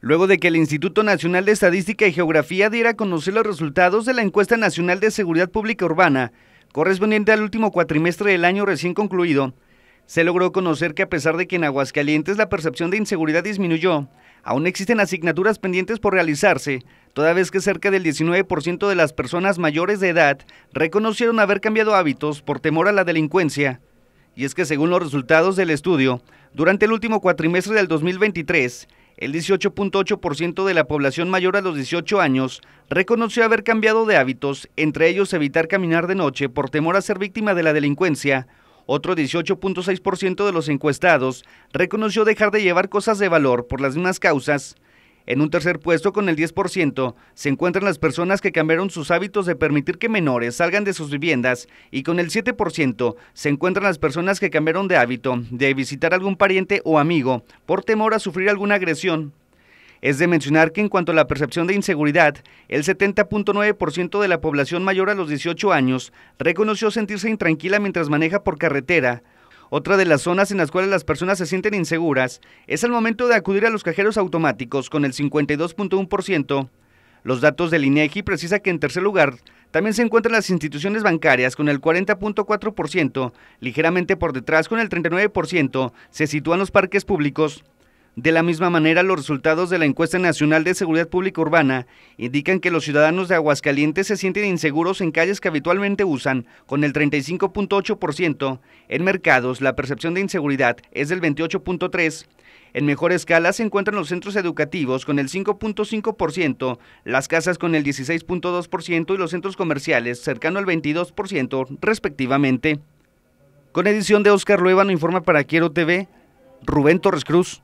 Luego de que el Instituto Nacional de Estadística y Geografía diera a conocer los resultados de la encuesta nacional de seguridad pública urbana, correspondiente al último cuatrimestre del año recién concluido, se logró conocer que a pesar de que en Aguascalientes la percepción de inseguridad disminuyó, aún existen asignaturas pendientes por realizarse, toda vez que cerca del 19% de las personas mayores de edad reconocieron haber cambiado hábitos por temor a la delincuencia. Y es que según los resultados del estudio, durante el último cuatrimestre del 2023, el 18.8% de la población mayor a los 18 años reconoció haber cambiado de hábitos, entre ellos evitar caminar de noche por temor a ser víctima de la delincuencia. Otro 18.6% de los encuestados reconoció dejar de llevar cosas de valor por las mismas causas. En un tercer puesto, con el 10%, se encuentran las personas que cambiaron sus hábitos de permitir que menores salgan de sus viviendas y con el 7% se encuentran las personas que cambiaron de hábito de visitar algún pariente o amigo por temor a sufrir alguna agresión. Es de mencionar que en cuanto a la percepción de inseguridad, el 70.9% de la población mayor a los 18 años reconoció sentirse intranquila mientras maneja por carretera, otra de las zonas en las cuales las personas se sienten inseguras es al momento de acudir a los cajeros automáticos con el 52.1%. Los datos del INEGI e precisa que en tercer lugar también se encuentran las instituciones bancarias con el 40.4%, ligeramente por detrás con el 39%, se sitúan los parques públicos de la misma manera, los resultados de la encuesta nacional de seguridad pública urbana indican que los ciudadanos de Aguascalientes se sienten inseguros en calles que habitualmente usan, con el 35.8%, en mercados la percepción de inseguridad es del 28.3%, en mejor escala se encuentran los centros educativos con el 5.5%, las casas con el 16.2% y los centros comerciales cercano al 22% respectivamente. Con edición de Oscar Luevano informa para Quiero TV, Rubén Torres Cruz.